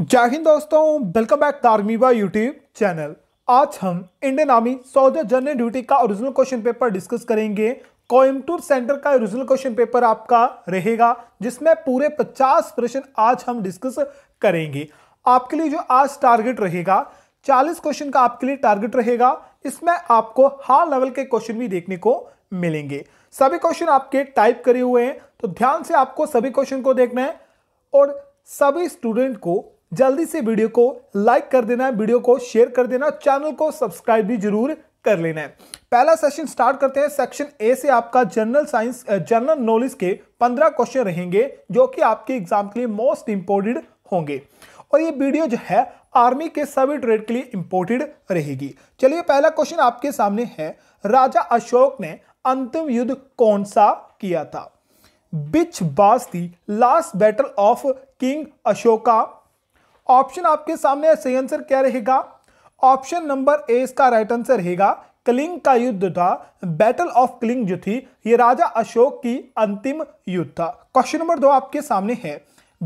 जय हिंद दोस्तों वेलकम बैक तारमीबा यूट्यूब चैनल आज हम Indian army soldier general duty का ओरिजिनल क्वेश्चन पेपर डिस्कस करेंगे कोयमटूर सेंटर का ओरिजिनल क्वेश्चन पेपर आपका रहेगा जिसमें पूरे 50 प्रश्न आज हम डिस्कस करेंगे आपके लिए जो आज टारगेट रहेगा 40 क्वेश्चन का आपके लिए टारगेट रहेगा इसमें आपको हार लेवल के क्वेश्चन भी देखने को मिलेंगे सभी क्वेश्चन आपके टाइप करे हुए हैं तो ध्यान से आपको सभी क्वेश्चन को देखना है और सभी स्टूडेंट को जल्दी से वीडियो को लाइक कर देना है वीडियो को शेयर कर देना चैनल को सब्सक्राइब भी जरूर कर लेना है पहला सेशन स्टार्ट करते हैं सेक्शन ए से आपका जनरल साइंस जनरल नॉलेज के पंद्रह क्वेश्चन रहेंगे जो कि आपके एग्जाम के लिए मोस्ट इंपोर्टेंट होंगे और ये वीडियो जो है आर्मी के सभी ट्रेड के लिए इंपोर्टेड रहेगी चलिए पहला क्वेश्चन आपके सामने है राजा अशोक ने अंतिम युद्ध कौन सा किया था which was the last battle of king Ashoka option आपके सामने सही आंसर क्या रहेगा ऑप्शन नंबर ए इसका राइट आंसर रहेगा कलिंग का युद्ध था बैटल ऑफ कलिंग जो थी ये राजा अशोक की अंतिम युद्ध था क्वेश्चन नंबर दो आपके सामने है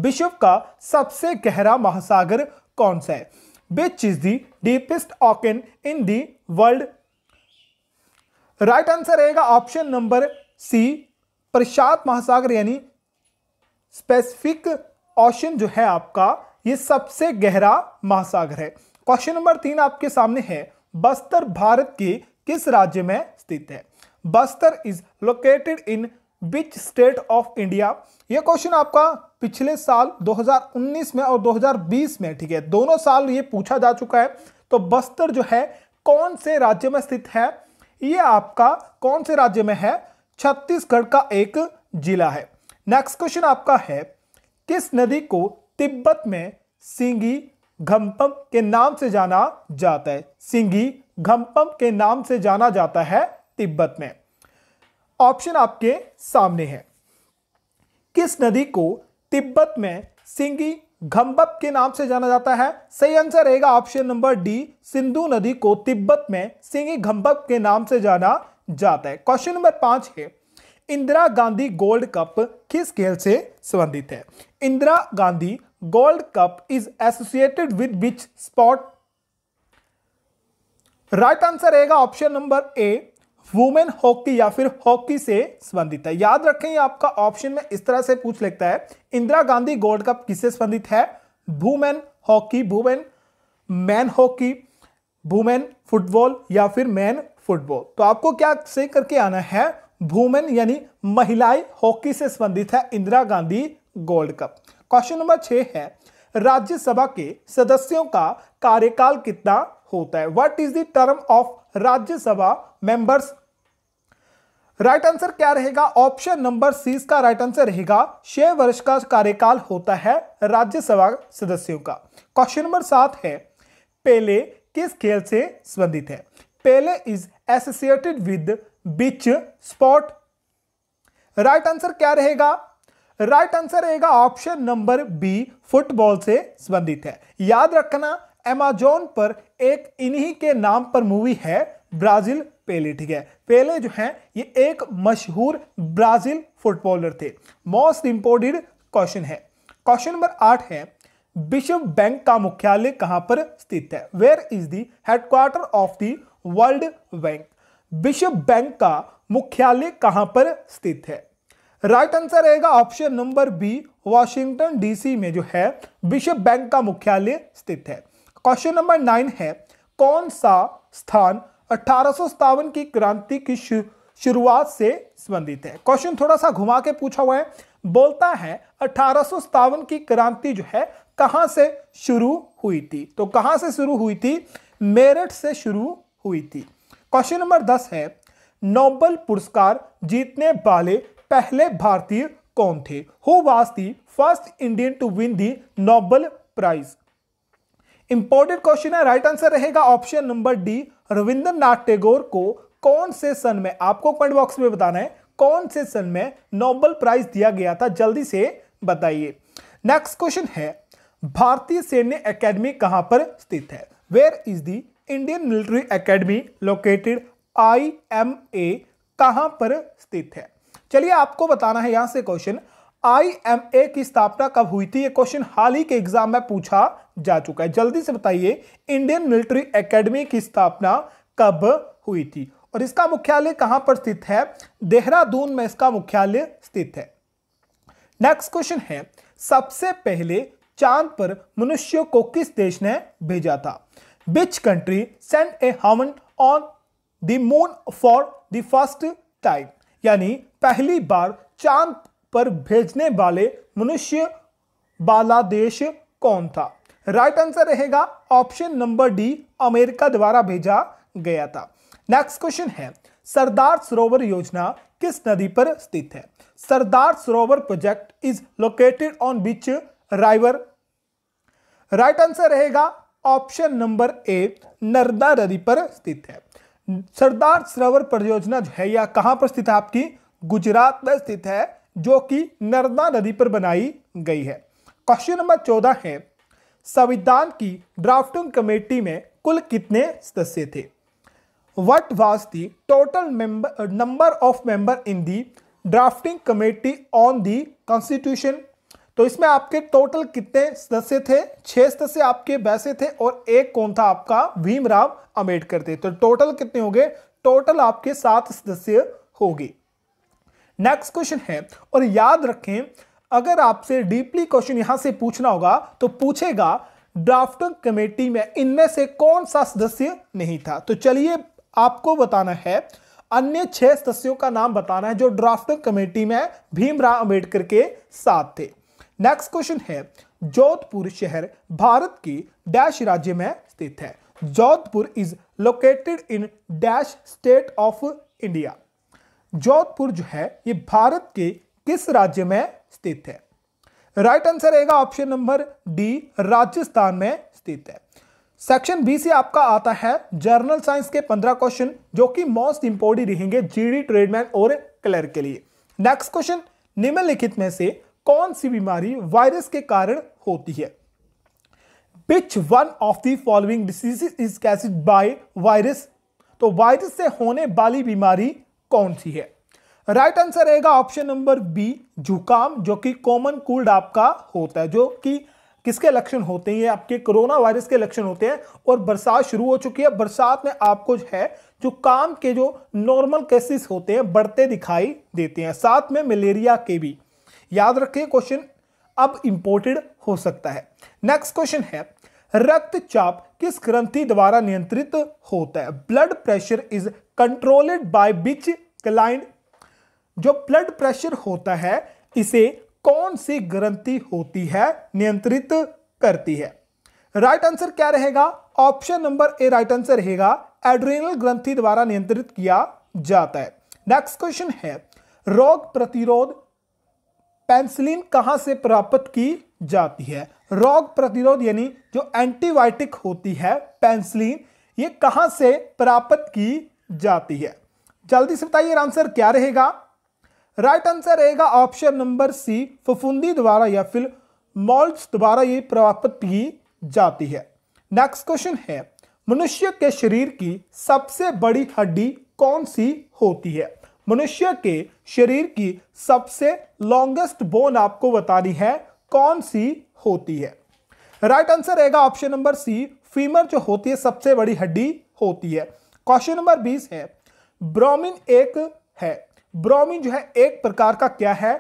विश्व का सबसे गहरा महासागर कौन सा है which is the deepest ocean in the world right answer रहेगा ऑप्शन नंबर सी प्रशांत महासागर यानी स्पेसिफिक ऑप्शन जो है आपका ये सबसे गहरा महासागर है क्वेश्चन नंबर तीन आपके सामने है बस्तर भारत के किस राज्य में स्थित है Bastar is located in which state of India ये क्वेश्चन आपका पिछले साल 2019 में और 2020 में ठीक है दोनों साल ये पूछा जा चुका है तो बस्तर जो है कौन से राज्य में स्थित है ये आपका कौन से राज्य में है छत्तीसगढ़ का एक जिला है नेक्स्ट क्वेश्चन आपका है किस नदी को तिब्बत में सिंगी घम्पम के नाम से जाना जाता है सिंगी घम्पम के नाम से जाना जाता है तिब्बत में ऑप्शन आपके सामने है किस नदी को तिब्बत में सिंगी घम्बप के नाम से जाना जाता है सही आंसर रहेगा ऑप्शन नंबर डी सिंधु नदी को तिब्बत में सिंगी घम्बप के नाम से जाना जाता है क्वेश्चन नंबर पांच है इंदिरा गांधी गोल्ड कप किस खेल से संबंधित है Indira Gandhi gold cup is associated with which sport right answer रहेगा option number A women hockey या फिर हॉकी से संबंधित है याद रखें आपका ऑप्शन में इस तरह से पूछ लेता है इंदिरा गांधी गोल्ड कप किससे संबंधित है women hockey women man hockey women football या फिर मैन फुटबॉल तो आपको क्या से करके आना है वुमेन यानी महिलाएं हॉकी से संबंधित है Indira Gandhi gold cup question number छह है राज्यसभा के सदस्यों का कार्यकाल कितना होता है what is the term of Rajya Sabha members right answer क्या रहेगा ऑप्शन नंबर सी का राइट आंसर रहेगा छह वर्ष का कार्यकाल होता है राज्यसभा सदस्यों का क्वेश्चन नंबर सात है पेले किस खेल से संबंधित है Pele is associated with which sport right answer क्या रहेगा राइट आंसर रहेगा ऑप्शन नंबर बी फुटबॉल से संबंधित है याद रखना एमेजोन पर एक इन्हीं के नाम पर मूवी है ब्राजील पेले ठीक है पेले जो है ये एक मशहूर ब्राजील फुटबॉलर थे मोस्ट इंपोर्टेड क्वेश्चन है क्वेश्चन नंबर आठ है विश्व बैंक का मुख्यालय कहां पर स्थित है where is the headquarter of the world bank विश्व बैंक का मुख्यालय कहां पर स्थित है राइट आंसर रहेगा option number B Washington DC में जो है विश्व बैंक का मुख्यालय स्थित है क्वेश्चन नंबर नाइन है कौन सा स्थान अठारह की क्रांति की शुरुआत से संबंधित है क्वेश्चन थोड़ा सा घुमा के पूछा हुआ है बोलता है अठारह की क्रांति जो है कहां से शुरू हुई थी तो कहां से शुरू हुई थी मेरठ से शुरू हुई थी क्वेश्चन नंबर दस है नोबल पुरस्कार जीतने वाले पहले भारतीय कौन थे who was the first Indian to win the Nobel prize important question है राइट आंसर रहेगा option number D Rabindranath Tagore को कौन से सन में आपको कमेंट बॉक्स में बताना है कौन से सन में नोबल प्राइज दिया गया था जल्दी से बताइए नेक्स्ट क्वेश्चन है भारतीय सैन्य एकेडमी कहां पर स्थित है where is the Indian military academy located I M A कहां पर स्थित है चलिए आपको बताना है यहां से क्वेश्चन आईएमए की स्थापना कब हुई थी ये क्वेश्चन हाल ही के एग्जाम में पूछा जा चुका है जल्दी से बताइए इंडियन मिलिट्री एकेडमी की स्थापना कब हुई थी और इसका मुख्यालय कहां पर स्थित है देहरादून में इसका मुख्यालय स्थित है नेक्स्ट क्वेश्चन है सबसे पहले चांद पर मनुष्य को किस देश ने भेजा था बिच country send a human on the moon for the first time यानी पहली बार चांद पर भेजने वाले मनुष्य देश कौन था राइट आंसर रहेगा ऑप्शन नंबर डी अमेरिका द्वारा भेजा गया था नेक्स्ट क्वेश्चन है सरदार सरोवर योजना किस नदी पर स्थित है Sardar Sarovar project is located on which river right answer रहेगा ऑप्शन नंबर ए नर्मदा नदी पर स्थित है सरदार सरोवर परियोजना जो है यह कहां पर स्थित है आपकी गुजरात में स्थित है जो कि नर्मदा नदी पर बनाई गई है क्वेश्चन नंबर चौदह है संविधान की ड्राफ्टिंग कमेटी में कुल कितने सदस्य थे what was the total number of member in the drafting committee on the constitution तो इसमें आपके टोटल कितने सदस्य थे छह सदस्य आपके वैसे थे और एक कौन था आपका भीमराव अम्बेडकर थे तो टोटल कितने हो गए टोटल आपके सात सदस्य होगी नेक्स्ट क्वेश्चन है और याद रखें अगर आपसे डीपली क्वेश्चन यहां से पूछना होगा तो पूछेगा ड्राफ्टिंग कमेटी में इनमें से कौन सा सदस्य नहीं था तो चलिए आपको बताना है अन्य छह सदस्यों का नाम बताना है जो ड्राफ्टिंग कमेटी में भीमराव अंबेडकर के साथ थे नेक्स्ट क्वेश्चन है जोधपुर शहर भारत की डैश राज्य में स्थित है Jodhpur is located in dash state of India Jodhpur जो है ये भारत के किस राज्य में स्थित है राइट आंसर रहेगा ऑप्शन नंबर डी राजस्थान में स्थित है सेक्शन बी से आपका आता है जर्नल साइंस के पंद्रह क्वेश्चन जो कि मोस्ट इंपोर्टेंट रहेंगे जीडी ट्रेडमैन और क्लर्क के लिए नेक्स्ट क्वेश्चन निम्नलिखित में से कौन सी बीमारी वायरस के कारण होती है which one of the following disease is caused by virus तो वायरस से होने वाली बीमारी कौन सी है राइट आंसर रहेगा ऑप्शन नंबर बी जुकाम जो कि कॉमन कोल्ड आपका होता है जो कि किसके लक्षण होते हैं आपके कोरोना वायरस के लक्षण होते हैं और बरसात शुरू हो चुकी है बरसात में आपको जो है जो काम के जो नॉर्मल केसेस होते हैं बढ़ते दिखाई देते हैं साथ में मलेरिया के भी याद रखिए क्वेश्चन अब इंपोर्टेड हो सकता है नेक्स्ट क्वेश्चन है रक्तचाप किस ग्रंथि द्वारा नियंत्रित होता है blood pressure is controlled by which gland जो ब्लड प्रेशर होता है इसे कौन सी ग्रंथि होती है नियंत्रित करती है राइट आंसर क्या रहेगा option number A right answer रहेगा एड्रिनल ग्रंथि द्वारा नियंत्रित किया जाता है नेक्स्ट क्वेश्चन है रोग प्रतिरोध पेंसिलिन कहां से प्राप्त की जाती है रोग प्रतिरोध यानी जो एंटीबायोटिक होती है पेंसिलिन ये कहां से प्राप्त की जाती है जल्दी से बताइए आंसर क्या रहेगा राइट आंसर रहेगा ऑप्शन नंबर सी फफूंदी द्वारा या फिर मॉल्स द्वारा ये प्राप्त की जाती है नेक्स्ट क्वेश्चन है मनुष्य के शरीर की सबसे बड़ी हड्डी कौन सी होती है मनुष्य के शरीर की सबसे लॉन्गेस्ट बोन आपको बतानी है कौन सी होती है राइट आंसर रहेगा ऑप्शन नंबर सी फीमर जो होती है सबसे बड़ी हड्डी होती है क्वेश्चन नंबर बीस है ब्रोमिन एक है ब्रोमिन जो है एक प्रकार का क्या है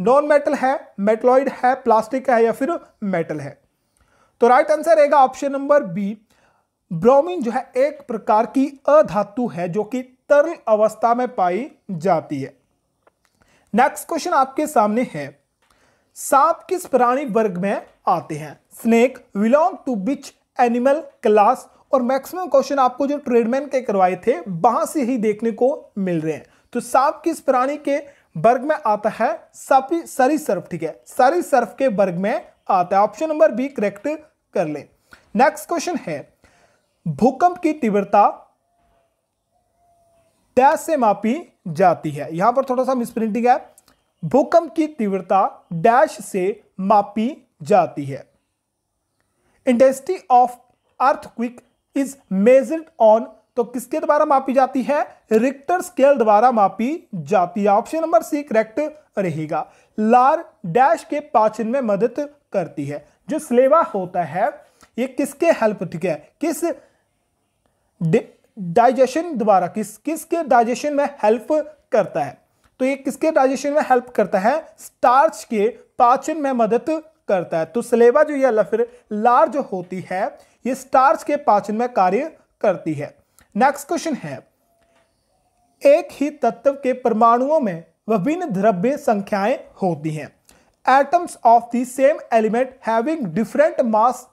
नॉन मेटल है मेटलॉइड है प्लास्टिक है या फिर मेटल है तो राइट आंसर रहेगा ऑप्शन नंबर बी ब्रोमिन जो है एक प्रकार की अधातु है जो कि तरल अवस्था में पाई जाती है नेक्स्ट क्वेश्चन आपके सामने है सांप किस प्राणी वर्ग में आते हैं snake belong to which animal class और मैक्सिमम क्वेश्चन आपको जो ट्रेडमैन के करवाए थे वहां से ही देखने को मिल रहे हैं तो सांप किस प्राणी के वर्ग में आता है सपी सरी सर्फ ठीक है सरी सर्फ के वर्ग में आता है ऑप्शन नंबर बी करेक्ट कर लें नेक्स्ट क्वेश्चन है भूकंप की तीव्रता तय से मापी जाती है यहां पर थोड़ा सा मिसप्रिंटिंग है भूकंप की तीव्रता डैश से मापी जाती है intensity of earthquake is measured on तो किसके द्वारा मापी जाती है रिक्टर स्केल द्वारा मापी जाती है ऑप्शन नंबर सी करेक्ट रहेगा लार डैश के पाचन में मदद करती है जो स्लेवा होता है ये किसके हेल्प ठीक है किस डाइजेशन द्वारा किस किसके डाइजेशन में हेल्प करता है तो ये किसके डाइजेशन में हेल्प करता है स्टार्च के पाचन में मदद करता है तो सलेवा जो या फिर लार्ज होती है ये स्टार्च के पाचन में कार्य करती है नेक्स्ट क्वेश्चन है एक ही तत्व के परमाणुओं में विभिन्न द्रव्य संख्याएं होती हैं atoms of the same element having different mass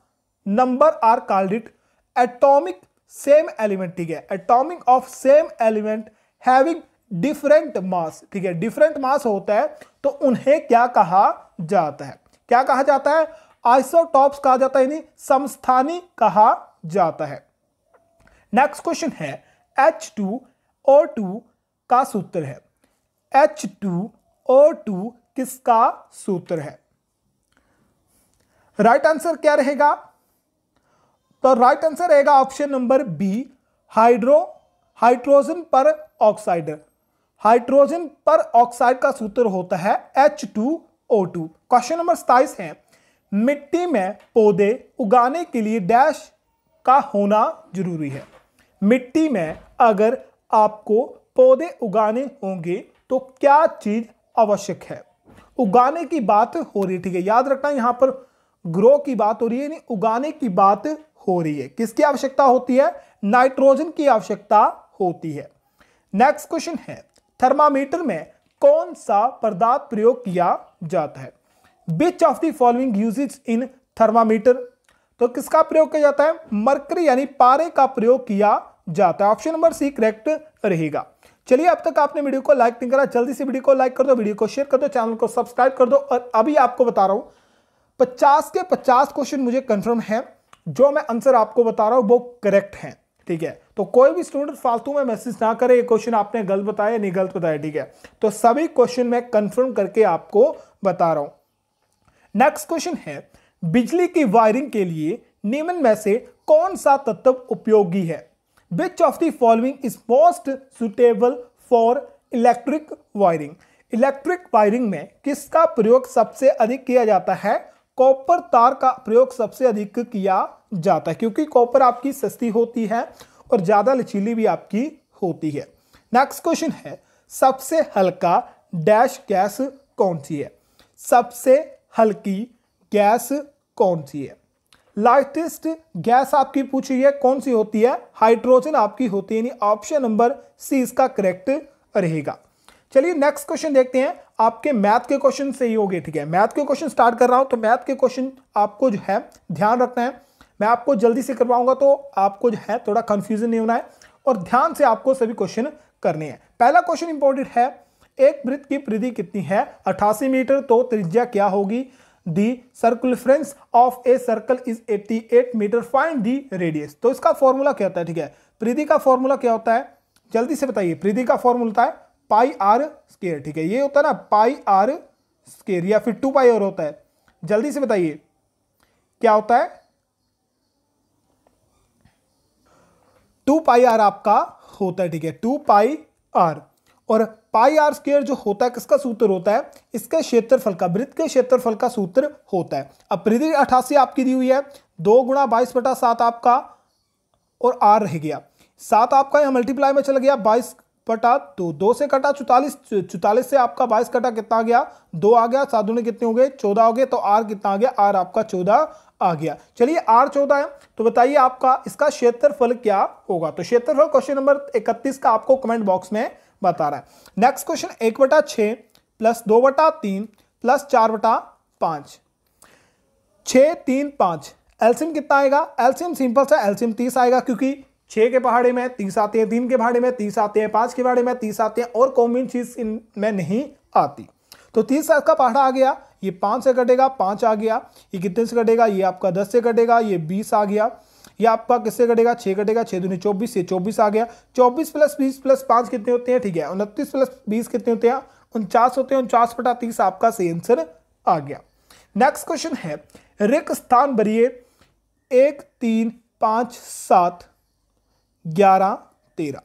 number are called it atomic same element ठीक है atomic of same element having different mass ठीक है डिफरेंट मास होता है तो उन्हें क्या कहा जाता है क्या कहा जाता है आइसोटॉप्स कहा जाता है यानी समस्थानी कहा जाता है नेक्स्ट क्वेश्चन है एच टू ओ टू का सूत्र है एच टू ओ टू किसका सूत्र है राइट right आंसर क्या रहेगा तो राइट आंसर रहेगा option number B hydro hydrogen peroxide hydrogen peroxide का सूत्र होता है H two O two question number सताइस है मिट्टी में पौधे उगाने के लिए डैश का होना जरूरी है मिट्टी में अगर आपको पौधे उगाने होंगे तो क्या चीज आवश्यक है उगाने की बात हो रही है ठीक है याद रखना यहां पर ग्रो की बात हो रही है यानी उगाने की बात हो रही है किसकी आवश्यकता होती है नाइट्रोजन की आवश्यकता होती है नेक्स्ट क्वेश्चन है थर्मामीटर में कौन सा पदार्थ प्रयोग किया जाता है which of the following uses in thermometer तो किसका प्रयोग किया जाता है मरकरी यानी पारे का प्रयोग किया जाता है ऑप्शन नंबर सी करेक्ट रहेगा चलिए अब तक आपने वीडियो को लाइक नहीं करा जल्दी से वीडियो को लाइक कर दो वीडियो को शेयर कर दो चैनल को सब्सक्राइब कर दो और अभी आपको बता रहा हूं पचास के पचास क्वेश्चन मुझे कन्फर्म है जो मैं आंसर आपको बता रहा हूं वो करेक्ट हैं ठीक है तो कोई भी स्टूडेंट फालतू में मैसेज ना करे ये क्वेश्चन आपने गलत बताया नहीं गलत बताया ठीक है तो सभी क्वेश्चन मैं कंफर्म करके आपको बता रहा हूं नेक्स्ट क्वेश्चन है बिजली की वायरिंग के लिए निम्न में से कौन सा तत्व उपयोगी है which of the following is most suitable for electric wiring electric wiring में किसका प्रयोग सबसे अधिक किया जाता है कॉपर तार का प्रयोग सबसे अधिक किया जाता है क्योंकि कॉपर आपकी सस्ती होती है और ज़्यादा लचीली भी आपकी होती है नेक्स्ट क्वेश्चन है सबसे हल्का डैश गैस कौन सी है सबसे हल्की गैस कौन सी है लाइटेस्ट गैस आपकी पूछी है कौन सी होती है हाइड्रोजन आपकी होती है यानी ऑप्शन नंबर सी इसका करेक्ट रहेगा चलिए नेक्स्ट क्वेश्चन देखते हैं आपके मैथ के क्वेश्चन से ही हो गए ठीक है मैथ के क्वेश्चन स्टार्ट कर रहा हूं तो मैथ के क्वेश्चन आपको जो है ध्यान रखना है मैं आपको जल्दी से करवाऊंगा तो आपको जो है थोड़ा कंफ्यूजन नहीं होना है और ध्यान से आपको सभी क्वेश्चन करने हैं पहला क्वेश्चन इंपॉर्टेंट है एक वृत्त की प्रीधि कितनी है अट्ठासी मीटर तो त्रिज्या क्या होगी the circumference of a circle is eight metre find the radius तो इसका फॉर्मूला क्या होता है ठीक है प्रीधि का फॉर्मूला क्या होता है जल्दी से बताइए प्रीधि का फॉर्मूला है पाई आर स्केयर ठीक है ये होता है ना पाई आर स्केयर या फिर टू पाई और होता है जल्दी से बताइए क्या होता है टू पाई आर आपका होता है ठीक है टू पाई आर और पाई आर स्केयर जो होता है किसका सूत्र होता है इसका क्षेत्रफल का वृत्त के क्षेत्रफल का सूत्र होता है अब पृथ्वी अठासी आपकी दी हुई है दो गुणा बाईस बटा सात आपका और आर रह गया सात आपका यहां मल्टीप्लाई में चला गया बाईस बटा दो तो दो से कटा चौतालीस चौतालीस से आपका बाईस कटा कितना आ गया दो आ गया सात दुने कितने हो गए चौदह हो गए तो आर कितना आ गया आर आपका चौदह आ गया चलिए आर चौदह है तो बताइए आपका इसका क्षेत्रफल क्या होगा तो क्षेत्रफल क्वेश्चन नंबर इकतीस का आपको कमेंट बॉक्स में बता रहा है नेक्स्ट क्वेश्चन एक बटा छ प्लस दो बटा तीन प्लस चार बटा पांच छ तीन पांच एल्सियम कितना आएगा एल्सियम सिंपल सा एल्सियम तीस आएगा क्योंकि छः के पहाड़े में तीस आते हैं तीन के पहाड़े में तीस आते हैं पाँच के पहाड़े में तीस आते हैं और कॉमिन चीज़ इनमें नहीं आती तो तीस का पहाड़ा आ गया ये पाँच से कटेगा पाँच आ गया ये कितने से कटेगा ये आपका दस से कटेगा ये बीस आ गया ये आपका किससे कटेगा छः कटेगा छः दूनी चौबीस ये चौबीस आ गया चौबीस प्लस बीस प्लस पाँच कितने होते हैं ठीक है उनतीस प्लस बीस कितने होते हैं उनचास होते हैं उनचास बटा तीस आपका सही आंसर आ गया नेक्स्ट क्वेश्चन है रिक्त स्थान भरिए एक तीन पाँच सात ग्यारह तेरह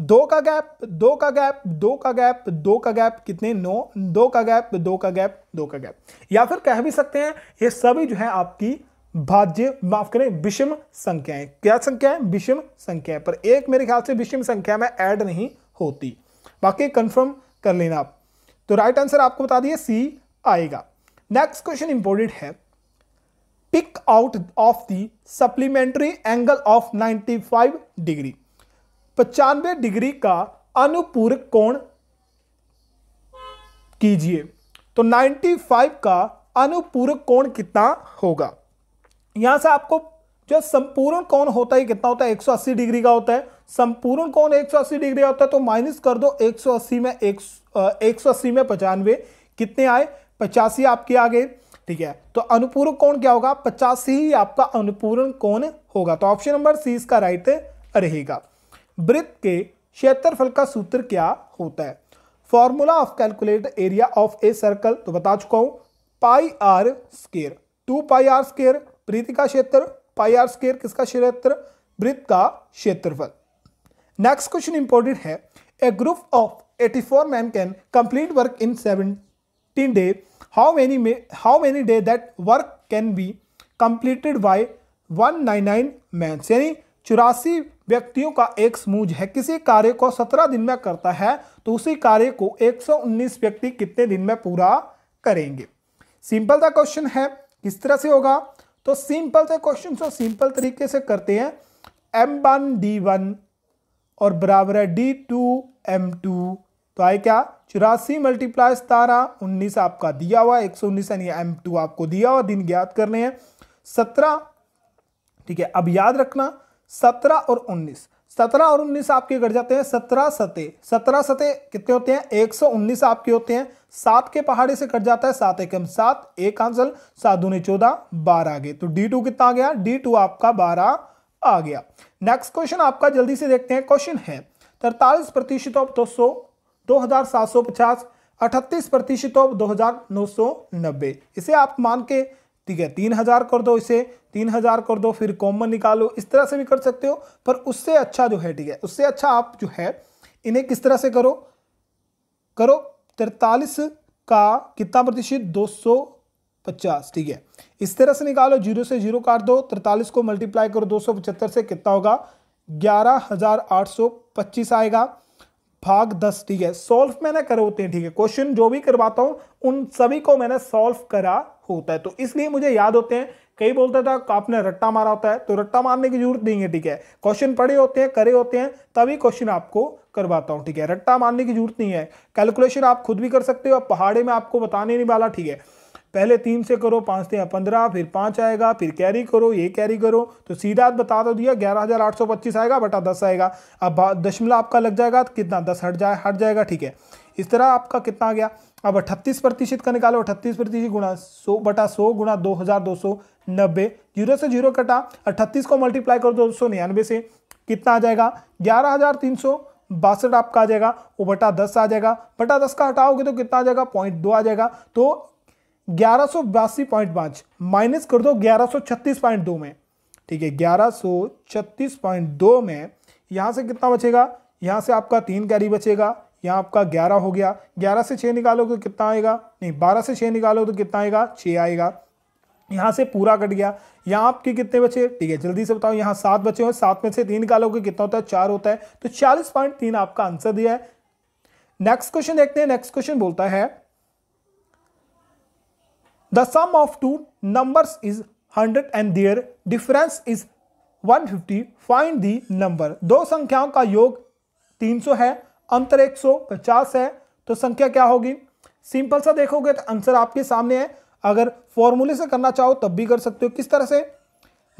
दो का गैप दो का गैप दो का गैप दो का गैप कितने नौ दो का गैप दो का गैप दो का गैप या फिर कह भी सकते हैं ये सभी जो है आपकी भाज्य माफ करें विषम संख्याएं क्या संख्या है विषम संख्याएं पर एक मेरे ख्याल से विषम संख्या में ऐड नहीं होती बाकी कंफर्म कर लेना आप तो राइट आंसर आपको बता दिए सी आएगा नेक्स्ट क्वेश्चन इंपोर्टेंट है pick out of the supplementary angle of 95 degree पचानवे डिग्री का अनुपूरक कोण कीजिए तो 95 का अनुपूरक कोण कितना होगा यहां से आपको जो संपूर्ण कोण होता है कितना होता है 180 डिग्री का होता है संपूर्ण कोण 180 डिग्री होता है तो माइनस कर दो 180 में एक 180 में पचानवे कितने आए पचासी आपके आ गए ठीक है तो अनुपूरक कोण क्या होगा पचास ही आपका अनुपूरण कोण होगा तो ऑप्शन नंबर सी इसका राइट रहेगा वृत्त के क्षेत्रफल का सूत्र क्या होता है formula of calculate area of a circle तो बता चुका हूं pi r square two pi r square प्रीति का क्षेत्र पाई आर स्केर किसका क्षेत्र वृत्त का क्षेत्रफल नेक्स्ट क्वेश्चन इंपॉर्टेंट है a group of 84 man can complete work in seven 15 day how many may, how many day that work can be completed by 199 mans यानी चौरासी व्यक्तियों का एक समूह है किसी कार्य को 17 दिन में करता है तो उसी कार्य को 119 व्यक्ति कितने दिन में पूरा करेंगे सिंपल सा क्वेश्चन है किस तरह से होगा तो सिंपल से क्वेश्चन को सिंपल तरीके से करते हैं एम वन डी वन और बराबर है डी टू एम टू तो आए क्या चौरासी मल्टीप्लाई सतारह उन्नीस आपका दिया हुआ एक सौ उन्नीस यानी एम टू आपको दिया हुआ दिन ज्ञात करने हैं सत्रह ठीक है अब याद रखना सत्रह और उन्नीस सत्रह और उन्नीस आपके घट जाते हैं सत्रह सते सत्रह सते कितने होते हैं एक सौ उन्नीस आपके होते हैं सात के पहाड़े से कट जाता है सात एकम सात एक आंसल सात दूने चौदह बारह आ गए तो डी टू कितना आ गया डी टू आपका बारह आ गया नेक्स्ट क्वेश्चन आपका जल्दी से देखते हैं क्वेश्चन है तरतालीस प्रतिशत ऑफ दो सौ 2750 प्रतिशत ऑफ दो इसे आप मान के ठीक है तीन हजार कर दो इसे तीन हजार कर दो फिर कॉमन निकालो इस तरह से भी कर सकते हो पर उससे अच्छा जो है ठीक है उससे अच्छा आप जो है इन्हें किस तरह से करो करो तिरतालीस का कितना प्रतिशत दो सौ पचास ठीक है इस तरह से निकालो जीरो से जीरो काट दो तिरतालीस को मल्टीप्लाई करो दो सौ पचहत्तर से कितना होगा ग्यारह हजार आठ सौ पच्चीस आएगा भाग दस ठीक है सॉल्व मैंने करे होते हैं ठीक है क्वेश्चन जो भी करवाता हूं उन सभी को मैंने सॉल्व करा होता है तो इसलिए मुझे याद होते हैं कई बोलता था आपने रट्टा मारा होता है तो रट्टा मारने की जरूरत नहीं है ठीक है क्वेश्चन पढ़े होते हैं करे होते हैं तभी क्वेश्चन आपको करवाता हूँ ठीक है रट्टा मारने की जरूरत नहीं है कैलकुलेशन आप खुद भी कर सकते हो पहाड़े में आपको बताने नहीं वाला ठीक है पहले तीन से करो पाँच से पंद्रह फिर पाँच आएगा फिर कैरी करो ये कैरी करो तो सीधा बता दो दिया ग्यारह हज़ार आठ सौ पच्चीस आएगा बटा दस आएगा अब दशमलव आपका लग जाएगा तो कितना दस हट जाए हट जाएगा ठीक है इस तरह आपका कितना आ गया अब अट्ठतीस प्रतिशत का निकालो अट्ठतीस प्रतिशत गुणा सौ बटा सौ गुणा दो हज़ार दो सौ नब्बे जीरो से जीरो कटा अट्ठतीस को मल्टीप्लाई करो दो सौ निन्यानवे से कितना आ जाएगा ग्यारह हज़ार तीन सौ बासठ आपका आ जाएगा वो बटा दस आ जाएगा बटा दस का हटाओगे तो कितना आ जाएगा पॉइंट दो आ जाएगा तो ग्यारह माइनस कर दो ग्यारह में ठीक है ग्यारह में यहां से कितना बचेगा यहां से आपका तीन कैरी बचेगा यहाँ आपका ग्यारह हो गया ग्यारह से छः निकालो तो कितना आएगा नहीं बारह से छः निकालो तो कितना आएगा छः आएगा यहाँ से पूरा कट गया यहाँ आपके कितने बचे ठीक है जल्दी से बताओ यहाँ सात बचे हुए सात में से तीन निकालोगे कितना होता है चार होता है तो चालीस पॉइंट तीन आपका आंसर दिया है नेक्स्ट क्वेश्चन देखते हैं नेक्स्ट क्वेश्चन बोलता है The sum of two numbers is 100 and their difference is 150. Find the number. दो संख्याओं का योग 300 है अंतर 150 है तो संख्या क्या होगी सिंपल सा देखोगे तो आंसर आपके सामने है अगर फॉर्मूले से करना चाहो तब भी कर सकते हो किस तरह से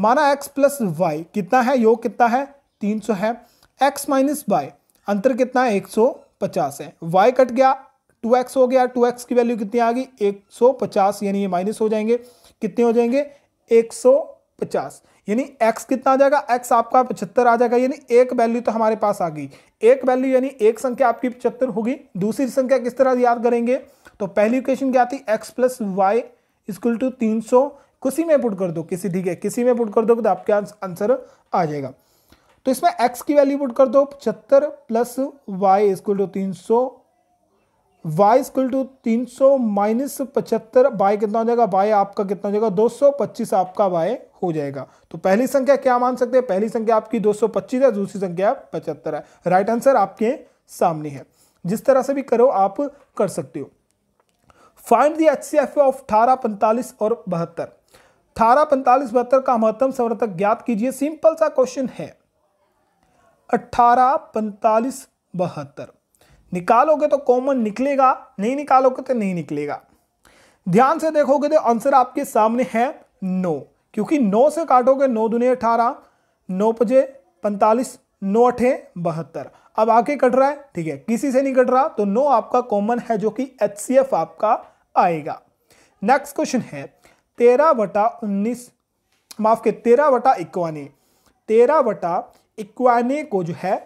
माना x प्लस वाई कितना है योग कितना है 300 है x माइनस वाई अंतर कितना है 150 है y कट गया टू एक्स हो गया टू एक्स की वैल्यू कितनी आ गई एक सौ पचास यानी ये माइनस हो जाएंगे कितने हो जाएंगे एक सौ पचास यानी एक्स कितना आ जाएगा एक्स आपका पचहत्तर आ जाएगा यानी एक वैल्यू तो हमारे पास आ गई एक वैल्यू यानी एक संख्या आपकी पचहत्तर होगी दूसरी संख्या किस तरह याद करेंगे तो पहली इक्वेशन क्या थी X plus Y is equal two तीन सौ किसी में पुट कर दो किसी ठीक है किसी में पुट कर दो तो आपका आंसर आ जाएगा तो इसमें x की वैल्यू पुट कर दो पचहत्तर प्लस वाई इजक्ल टू तीन सौ वाई स्कल टू तीन सौ माइनस पचहत्तर बाय कितना हो जाएगा बाय आपका कितना हो जाएगा दो सौ पच्चीस आपका बाय हो जाएगा तो पहली संख्या क्या मान सकते हैं पहली संख्या आपकी दो सौ पच्चीस है दूसरी संख्या पचहत्तर है राइट आंसर आपके सामने है जिस तरह से भी करो आप कर सकते हो find the H C F of अठारह पैंतालीस और बहत्तर अठारह पैंतालीस बहत्तर का महत्तम समर्थक ज्ञात कीजिए सिंपल सा क्वेश्चन है अठारह पैंतालीस बहत्तर निकालोगे तो कॉमन निकलेगा नहीं निकालोगे तो नहीं निकलेगा ध्यान से देखोगे तो आंसर आपके सामने है नो क्योंकि नौ से काटोगे नौ दुनिया अठारह नौ पजे पैंतालीस नौ अठे बहत्तर अब आके कट रहा है ठीक है किसी से नहीं कट रहा तो नो आपका कॉमन है जो कि एच आपका आएगा नेक्स्ट क्वेश्चन है तेरह बटा उन्नीस माफ के तेरह बटा इक्वाने तेरह बटा इक्वाने को जो है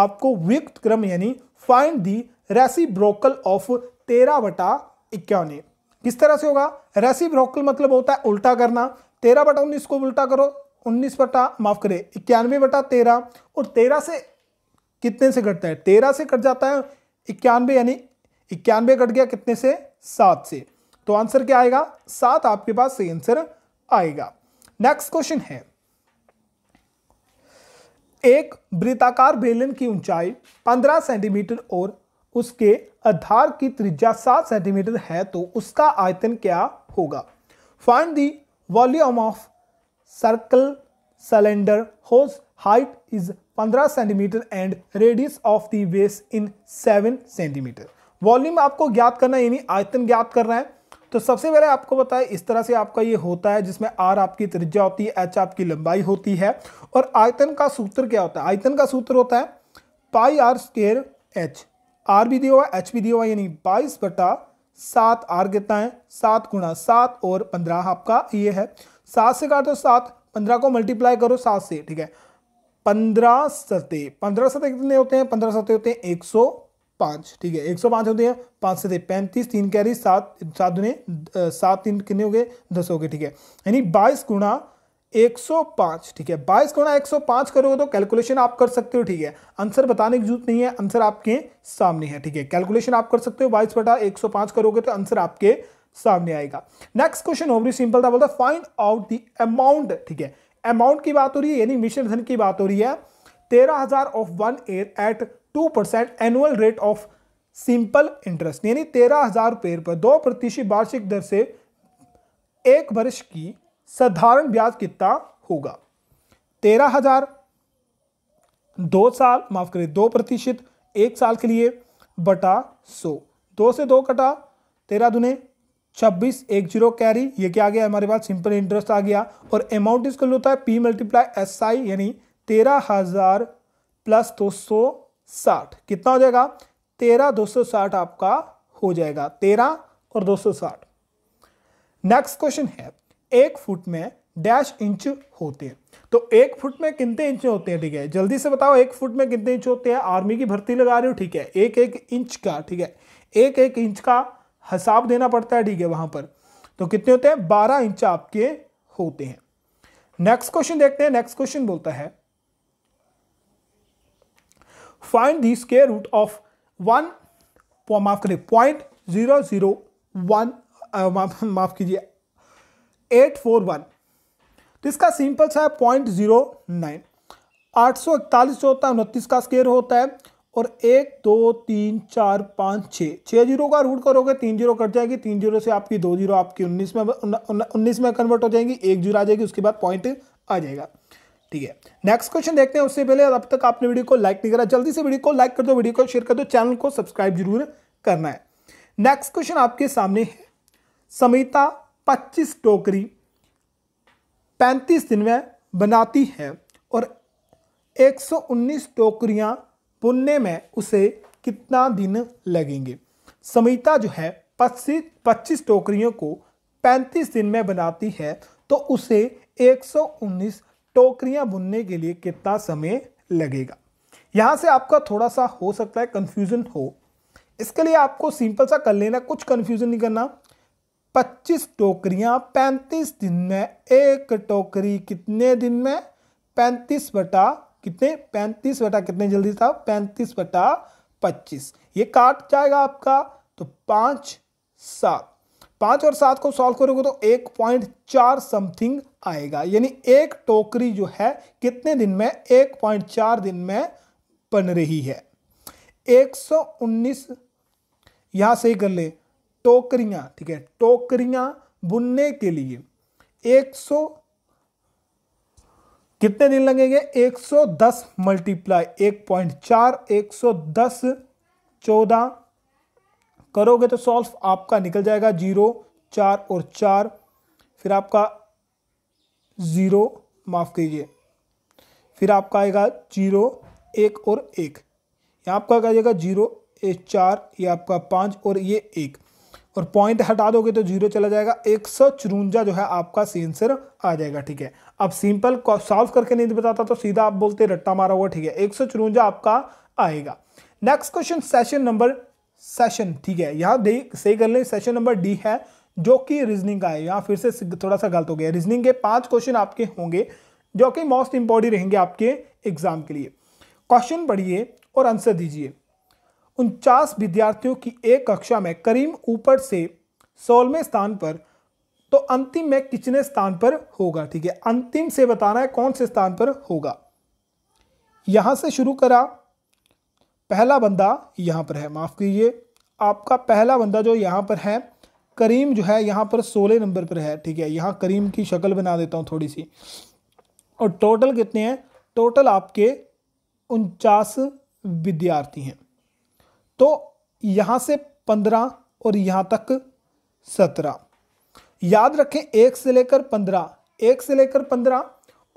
आपको वियुक्त क्रम यानी फाइंड दी ब्रोकल ऑफ तेरह बटा इक्यानवे किस तरह से होगा रेसी ब्रोकल मतलब होता है उल्टा करना तेरह बटा उन्नीस को उल्टा करो उन्नीस बटा माफ करे इक्यानवे बटा तेरह और तेरह से कितने से घटता है तेरह से कट जाता है इक्यानवे यानी इक्यानवे कट गया कितने से सात से तो आंसर क्या आएगा सात आपके पास सही आंसर आएगा नेक्स्ट क्वेश्चन है एक वृत्ताकार बेलन की ऊंचाई 15 सेंटीमीटर और उसके आधार की त्रिज्या 7 सेंटीमीटर है तो उसका आयतन क्या होगा find the volume of circle cylinder whose height is 15 centimetre and radius of the base in 7 centimetre volume आपको ज्ञात करना यानी आयतन ज्ञात करना है तो सबसे पहले आपको बताए इस तरह से आपका ये होता है जिसमें आर आपकी त्रिज्या होती है एच आपकी लंबाई होती है और आयतन का सूत्र क्या होता है आयतन का सूत्र होता है pi r square H r भी दिया हुआ है एच भी दिया हुआ है यानी बाईस बटा सात आर कितना है सात गुणा सात और पंद्रह आपका ये है सात से काटो सात पंद्रह को मल्टीप्लाई करो सात से ठीक है पंद्रह सते पंद्रह सते कितने होते हैं पंद्रह सते होते हैं एक सौ पाँच ठीक है एक सौ पाँच होते हैं पाँच से पैंतीस तीन कैरी सात सात दुने सात तीन कितने हो गए दस हो गए ठीक है यानी बाईस गुणा एक सौ पाँच ठीक है बाईस गुणा एक सौ पाँच करोगे तो कैलकुलेशन आप कर सकते हो ठीक है आंसर बताने की जरूरत नहीं है आंसर आपके सामने है ठीक है कैलकुलेशन आप कर सकते हो बाईस बटा एक सौ पाँच करोगे तो आंसर आपके सामने आएगा नेक्स्ट क्वेश्चन ओवरी सिंपल था बोलता फाइंड आउट द अमाउंट ठीक है अमाउंट की बात हो रही है यानी मिश्र धन की बात हो रही है तेरह हजार of one year at two percent annual rate of simple interest यानी तेरह हजार रुपये पर दो प्रतिशत वार्षिक दर से एक वर्ष की साधारण ब्याज कितना होगा तेरह हजार दो साल माफ करें दो प्रतिशत एक साल के लिए बटा सो दो से दो कटा तेरह दुने छब्बीस एक जीरो कैरी ये क्या आ गया हमारे पास सिंपल इंटरेस्ट आ गया और अमाउंट इसका होता है पी मल्टीप्लाई एस आई यानी तेरह हज़ार प्लस दो तो सौ साठ कितना हो जाएगा तेरह दो सौ साठ आपका हो जाएगा तेरह और दो सौ साठ नेक्स्ट क्वेश्चन है एक फुट में डैश इंच होते हैं तो एक फुट में कितने इंच होते हैं ठीक है जल्दी से बताओ एक फुट में कितने इंच होते हैं आर्मी की भर्ती लगा रहे हो ठीक है एक एक इंच का ठीक है एक एक इंच का हिसाब देना पड़ता है ठीक है वहां पर तो कितने होते हैं बारह इंच आपके होते हैं नेक्स्ट क्वेश्चन देखते हैं नेक्स्ट क्वेश्चन बोलता है find the square root of one माफ करिए पॉइंट जीरो जीरो वन माफ कीजिए एट फोर वन इसका सिंपल सा है पॉइंट जीरो नाइन आठ सौ इकतालीस जो होता है उनतीस का स्केयर होता है और एक दो तीन चार पाँच छः छः जीरो का रूट करोगे तीन जीरो कट जाएगी तीन जीरो से आपकी दो जीरो आपकी उन्नीस में उन्नीस में कन्वर्ट हो जाएंगी एक जीरो आ जाएगी उसके बाद पॉइंट आ जाएगा ठीक है नेक्स्ट क्वेश्चन देखते हैं उससे पहले अब तक आपने वीडियो को लाइक नहीं करा जल्दी से वीडियो को लाइक कर दो वीडियो को शेयर कर दो चैनल को सब्सक्राइब जरूर करना है नेक्स्ट क्वेश्चन आपके सामने है समिता 25 टोकरी 35 दिन में बनाती है और 119 टोकरियां बुनने में उसे कितना दिन लगेंगे समिता जो है 25 पच्चीस टोकरियों को 35 दिन में बनाती है तो उसे 119 टोकरियां बुनने के लिए कितना समय लगेगा यहां से आपका थोड़ा सा हो सकता है कन्फ्यूज़न हो इसके लिए आपको सिंपल सा कर लेना कुछ कन्फ्यूज़न नहीं करना 25 टोकरियां 35 दिन में एक टोकरी कितने दिन में 35 बटा कितने 35 बटा कितने जल्दी था 35 बटा 25 ये काट जाएगा आपका तो पांच सात पांच और सात को सॉल्व करोगे तो एक पॉइंट चार समथिंग आएगा यानी एक टोकरी जो है कितने दिन में एक पॉइंट चार दिन में बन रही है एक सौ उन्नीस यहां से कर ले टोकरियां ठीक है टोकरियां बुनने के लिए एक सौ कितने दिन लगेंगे एक सौ दस मल्टीप्लाई एक एक पॉइंट चार सौ दस चौदह करोगे तो सॉल्व आपका निकल जाएगा जीरो चार और चार फिर आपका ज़ीरो माफ़ कीजिए फिर आपका आएगा जीरो एक और एक यहाँ आपका आ जाएगा जीरो एक चार ये आपका पाँच और ये एक और पॉइंट हटा दोगे तो जीरो चला जाएगा एक सौ चुरुंजा जो है आपका सी आ जाएगा ठीक है अब सिंपल सॉल्व करके नहीं बताता तो सीधा आप बोलते रट्टा मारा हुआ ठीक है एक सौ चुरुंजा आपका आएगा next question question number question ठीक है यहाँ दे सही कर लें सेशन नंबर डी है जो कि रीजनिंग का है यहाँ फिर से थोड़ा सा गलत हो गया रीजनिंग के पांच क्वेश्चन आपके होंगे जो कि मोस्ट इंपॉर्टेंट रहेंगे आपके एग्जाम के लिए क्वेश्चन पढ़िए और आंसर दीजिए उनचास विद्यार्थियों की एक कक्षा में करीम ऊपर से सोलहवें स्थान पर तो अंतिम में कितने स्थान पर होगा ठीक है अंतिम से बताना है कौन से स्थान पर होगा यहां से शुरू करा पहला बंदा यहाँ पर है माफ़ कीजिए आपका पहला बंदा जो यहाँ पर है करीम जो है यहाँ पर सोलह नंबर पर है ठीक है यहाँ करीम की शक्ल बना देता हूँ थोड़ी सी और टोटल कितने हैं टोटल आपके उनचास विद्यार्थी हैं तो यहाँ से पंद्रह और यहाँ तक सत्रह याद रखें एक से लेकर पंद्रह एक से लेकर पंद्रह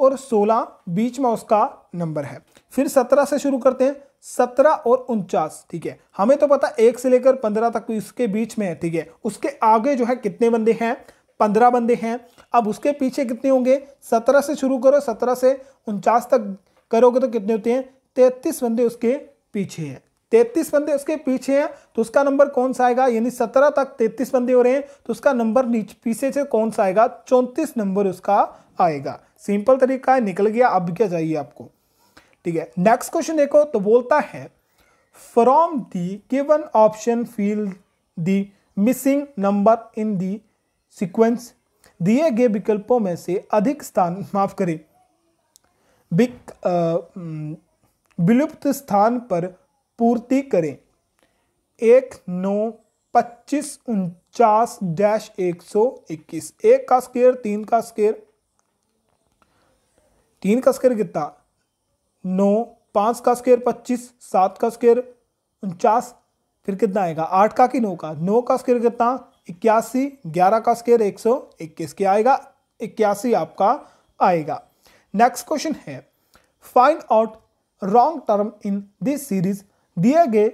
और सोलह बीच में उसका नंबर है फिर सत्रह से शुरू करते हैं सत्रह और उनचास ठीक है हमें तो पता एक से लेकर पंद्रह तक तो इसके बीच में है ठीक है उसके आगे जो है कितने बंदे हैं पंद्रह बंदे हैं अब उसके पीछे कितने होंगे सत्रह से शुरू करो सत्रह से उनचास तक करोगे तो कितने होते हैं तैतीस बंदे उसके पीछे हैं तैतीस बंदे उसके पीछे हैं तो उसका नंबर कौन सा आएगा यानी सत्रह तक तैतीस बंदे हो रहे हैं तो उसका नंबर नीचे पीछे से कौन सा आएगा चौंतीस नंबर उसका आएगा सिंपल तरीका है निकल गया अब क्या चाहिए आपको ठीक है नेक्स्ट क्वेश्चन देखो तो बोलता है from the given option find the missing number in the sequence दिए गए विकल्पों में से अधिक स्थान माफ करें विलुप्त स्थान पर पूर्ति करें एक नौ पच्चीस उनचास डैश एक सौ इक्कीस एक का स्केयर तीन का स्केयर तीन का स्केयर कितना नौ पाँच का स्क्वेयर पच्चीस सात का स्क्वेयर उनचास फिर कितना आएगा आठ का कि नौ का नौ का स्क्वेयर कितना इक्यासी ग्यारह का स्क्वेयर एक सौ इक्कीस के आएगा इक्यासी आपका आएगा नेक्स्ट क्वेश्चन है find out wrong term in this series दिए गए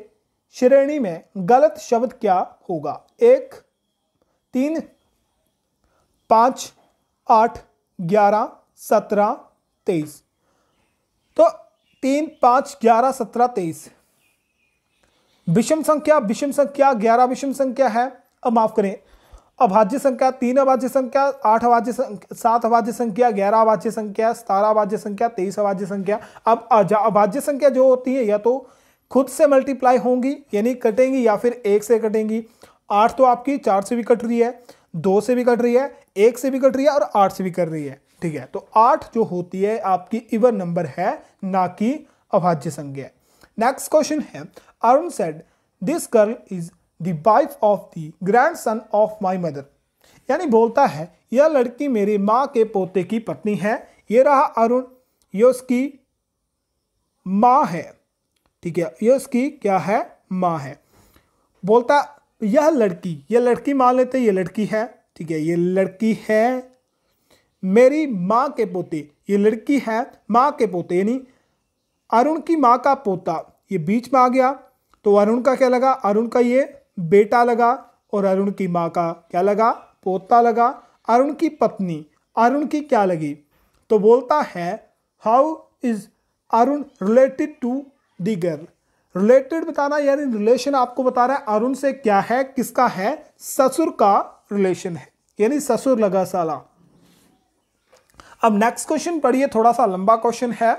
श्रेणी में गलत शब्द क्या होगा एक तीन पाँच आठ ग्यारह सत्रह तेईस तो तीन पाँच ग्यारह सत्रह तेईस विषम संख्या विषम संख्या ग्यारह विषम संख्या है अब माफ करें अभाज्य संख्या तीन अभाज्य संख्या आठ अभाज्य संख्या सात अभाज्य संख्या ग्यारह अभाज्य संख्या सतारह अभाज्य संख्या तेईस अभाज्य संख्या अब अभाज्य संख्या जो होती है या तो खुद से मल्टीप्लाई होंगी यानी कटेंगी या फिर एक से कटेंगी आठ तो आपकी चार से भी कट रही है दो से भी कट रही है एक से भी कट रही है और आठ से भी कट रही है ठीक है तो आठ जो होती है आपकी इवन नंबर है ना कि अभाज्य संज्ञा नेक्स्ट क्वेश्चन है Arun said this girl is the wife of the grandson of my mother यानी बोलता है यह लड़की मेरी माँ के पोते की पत्नी है ये रहा अरुण ये उसकी माँ है ठीक है ये उसकी क्या है माँ है बोलता यह लड़की यह लड़की मान लेते ये लड़की है ठीक है ये लड़की है मेरी माँ के पोते ये लड़की है माँ के पोते यानी अरुण की माँ का पोता ये बीच में आ गया तो अरुण का क्या लगा अरुण का ये बेटा लगा और अरुण की माँ का क्या लगा पोता लगा अरुण की पत्नी अरुण की क्या लगी तो बोलता है how is Arun related to the girl related बताना यानी रिलेशन आपको बता रहा है अरुण से क्या है किसका है ससुर का रिलेशन है यानी ससुर लगा साला अब नेक्स्ट क्वेश्चन पढ़िए थोड़ा सा लंबा क्वेश्चन है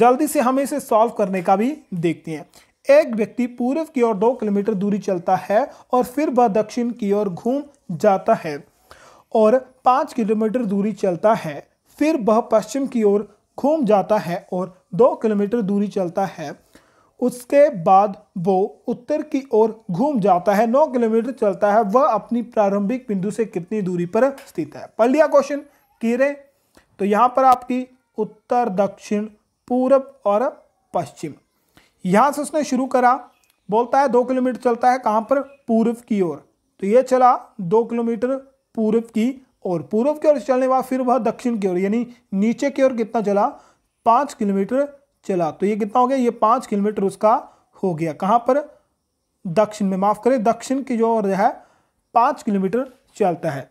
जल्दी से हम इसे सॉल्व करने का भी देखते हैं एक व्यक्ति पूर्व की ओर दो किलोमीटर दूरी चलता है और फिर वह दक्षिण की ओर घूम जाता है और पाँच किलोमीटर दूरी चलता है फिर वह पश्चिम की ओर घूम जाता है और दो किलोमीटर दूरी चलता है उसके बाद वो उत्तर की ओर घूम जाता है नौ किलोमीटर चलता है वह अपनी प्रारंभिक बिंदु से कितनी दूरी पर स्थित है पढ़ लिया क्वेश्चन किरे तो यहाँ पर आपकी उत्तर दक्षिण पूर्व और पश्चिम यहाँ से उसने शुरू करा बोलता है दो किलोमीटर चलता है कहाँ पर पूर्व की ओर तो ये चला दो किलोमीटर पूर्व की और पूर्व की ओर चलने बाद फिर वह दक्षिण की ओर यानी नीचे की ओर कितना चला पाँच किलोमीटर चला तो ये कितना हो गया ये पाँच किलोमीटर उसका हो गया कहाँ पर दक्षिण में माफ़ करें दक्षिण की जो ओर है पाँच किलोमीटर चलता है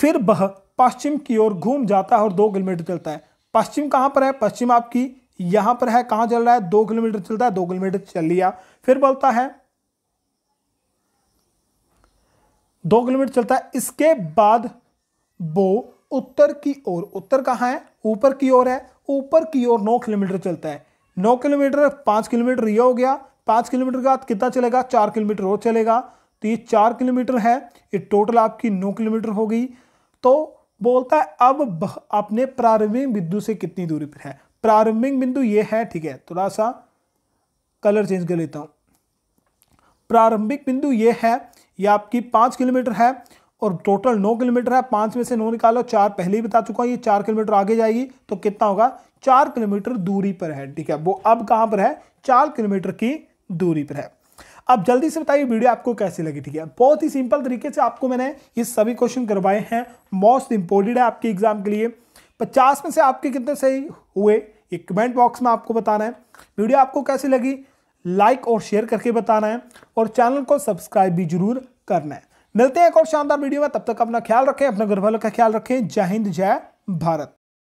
फिर वह पश्चिम की ओर घूम जाता है और दो किलोमीटर चलता है पश्चिम कहाँ पर है पश्चिम आपकी यहाँ पर है कहाँ चल रहा है दो किलोमीटर चलता है दो किलोमीटर चल लिया फिर बोलता है दो किलोमीटर चलता है इसके बाद वो उत्तर की ओर उत्तर कहाँ है ऊपर की ओर है ऊपर की ओर नौ किलोमीटर चलता है नौ किलोमीटर पाँच किलोमीटर यह हो गया पाँच किलोमीटर के बाद कितना चलेगा चार किलोमीटर और चलेगा तो ये चार किलोमीटर है ये टोटल आपकी नौ किलोमीटर हो गई तो बोलता है अब अपने प्रारंभिक बिंदु से कितनी दूरी पर है प्रारंभिक बिंदु ये है ठीक है थोड़ा सा कलर चेंज कर लेता हूं प्रारंभिक बिंदु ये है ये आपकी पांच किलोमीटर है और टोटल नौ किलोमीटर है पांच में से नौ निकालो चार पहले ही बता चुका हूं ये चार किलोमीटर आगे जाएगी तो कितना होगा चार किलोमीटर दूरी पर है ठीक है वो अब कहां पर है चार किलोमीटर की दूरी पर है अब जल्दी से बताइए वीडियो आपको कैसी लगी ठीक है बहुत ही सिंपल तरीके से आपको मैंने ये सभी क्वेश्चन करवाए हैं मोस्ट इंपोर्टेंट है आपके एग्जाम के लिए पचास में से आपके कितने सही हुए ये कमेंट बॉक्स में आपको बताना है वीडियो आपको कैसी लगी लाइक और शेयर करके बताना है और चैनल को सब्सक्राइब भी जरूर करना है मिलते हैं एक और शानदार वीडियो में तब तक अपना ख्याल रखें अपने घर वालों का ख्याल रखें जय हिंद जय भारत